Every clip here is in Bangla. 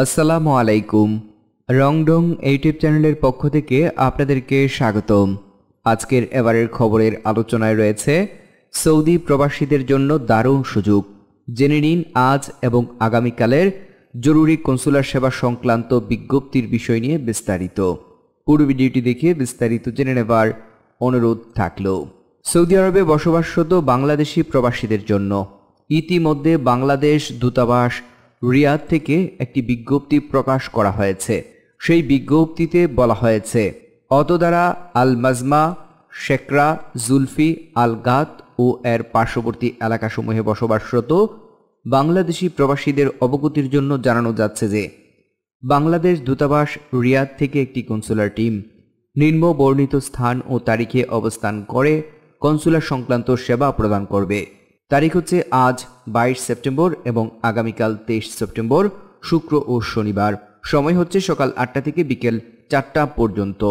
আসসালামু আলাইকুম রংডং ইউটিউব চ্যানেলের পক্ষ থেকে আপনাদেরকে স্বাগতম আজকের এবারের খবরের আলোচনায় রয়েছে সৌদি প্রবাসীদের জন্য দারুণ সুযোগ জেনে নিন আজ এবং আগামীকালের জরুরি কনসুলার সেবা সংক্রান্ত বিজ্ঞপ্তির বিষয় নিয়ে বিস্তারিত পুরো ভিডিওটি দেখে বিস্তারিত জেনে নেবার অনুরোধ থাকল সৌদি আরবে বসবাসরত বাংলাদেশি প্রবাসীদের জন্য ইতিমধ্যে বাংলাদেশ দূতাবাস রিয়াদ থেকে একটি বিজ্ঞপ্তি প্রকাশ করা হয়েছে সেই বিজ্ঞপ্তিতে বলা হয়েছে অত দ্বারা আল মাজমা শেকরা জুলফি আলগাত ও এর পার্শ্ববর্তী এলাকাসমূহে বসবাসরত বাংলাদেশি প্রবাসীদের অবগতির জন্য জানানো যাচ্ছে যে বাংলাদেশ দূতাবাস রিয়াদ থেকে একটি কনসুলার টিম নিম্ন বর্ণিত স্থান ও তারিখে অবস্থান করে কনসুলার সংক্রান্ত সেবা প্রদান করবে তারিখ হচ্ছে আজ বাইশ সেপ্টেম্বর এবং আগামীকাল তেইশ সেপ্টেম্বর শুক্র ও শনিবার সময় হচ্ছে সকাল আটটা থেকে বিকেল চারটা পর্যন্ত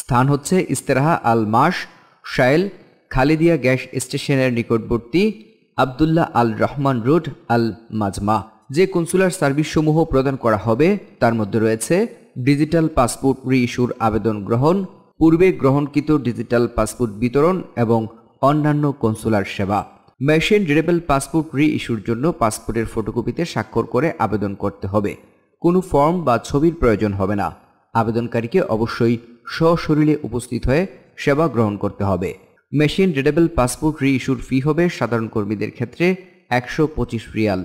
স্থান হচ্ছে ইস্তেরাহা আল মাস শায়েল খালেদিয়া গ্যাস স্টেশনের নিকটবর্তী আবদুল্লাহ আল রহমান রোড আল মাজমা যে কনসুলার সার্ভিসসমূহ প্রদান করা হবে তার মধ্যে রয়েছে ডিজিটাল পাসপোর্ট রি ইস্যুর আবেদন গ্রহণ পূর্বে গ্রহণকৃত ডিজিটাল পাসপোর্ট বিতরণ এবং অন্যান্য কনসুলার সেবা মেশিন রিডেবল পাসপোর্ট রি ইস্যুর জন্য পাসপোর্টের ফটোকপিতে স্বাক্ষর করে আবেদন করতে হবে কোনো ফর্ম বা ছবির প্রয়োজন হবে না আবেদনকারীকে অবশ্যই সশরীরে উপস্থিত হয়ে সেবা গ্রহণ করতে হবে মেশিন রিডেবল পাসপোর্ট রি ইস্যুর ফি হবে সাধারণ কর্মীদের ক্ষেত্রে একশো পঁচিশ রিয়াল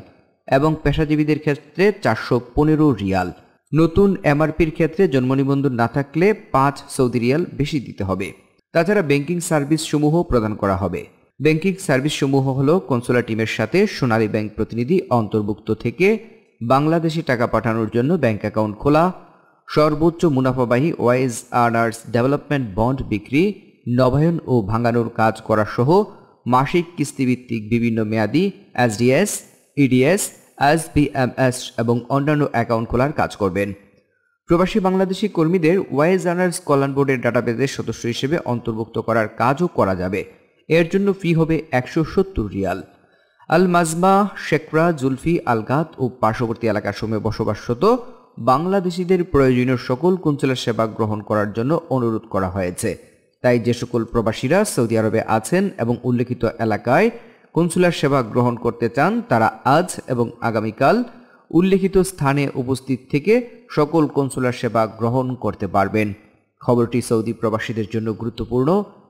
এবং পেশাজীবীদের ক্ষেত্রে চারশো পনেরো রিয়াল নতুন এমআরপির ক্ষেত্রে জন্ম নিবন্ধন না থাকলে পাঁচ সৌদি রিয়াল বেশি দিতে হবে তাছাড়া ব্যাংকিং সার্ভিস সমূহ প্রদান করা হবে ব্যাংকিং সার্ভিসসমূহ হল কনসোলার টিমের সাথে সোনালী ব্যাংক প্রতিনিধি অন্তর্ভুক্ত থেকে বাংলাদেশে টাকা পাঠানোর জন্য ব্যাংক অ্যাকাউন্ট খোলা সর্বোচ্চ মুনাফাবাহী ওয়াইজ আর্নার্স ডেভেলপমেন্ট বন্ড বিক্রি নবায়ন ও ভাঙানোর কাজ করা সহ মাসিক কিস্তিভিত্তিক বিভিন্ন মেয়াদি এসডিএস ইডিএস এস বিএমএস এবং অন্যান্য অ্যাকাউন্ট খোলার কাজ করবেন প্রবাসী বাংলাদেশি কর্মীদের ওয়াইজ আর্নার্স কল্যাণ বোর্ডের ডাটাবেজের সদস্য হিসেবে অন্তর্ভুক্ত করার কাজও করা যাবে এর জন্য ফি হবে একশো সত্তর রিয়াল আল মাজমা শেকরা জুলফি আলগাত ও পার্শ্ববর্তী এলাকার সময় বসবাসরত বাংলাদেশিদের প্রয়োজনীয় সকল কনসুলার সেবা গ্রহণ করার জন্য অনুরোধ করা হয়েছে তাই যে সকল প্রবাসীরা সৌদি আরবে আছেন এবং উল্লেখিত এলাকায় কনসুলার সেবা গ্রহণ করতে চান তারা আজ এবং আগামীকাল উল্লেখিত স্থানে উপস্থিত থেকে সকল কনসুলার সেবা গ্রহণ করতে পারবেন খবরটি সৌদি প্রবাসীদের জন্য গুরুত্বপূর্ণ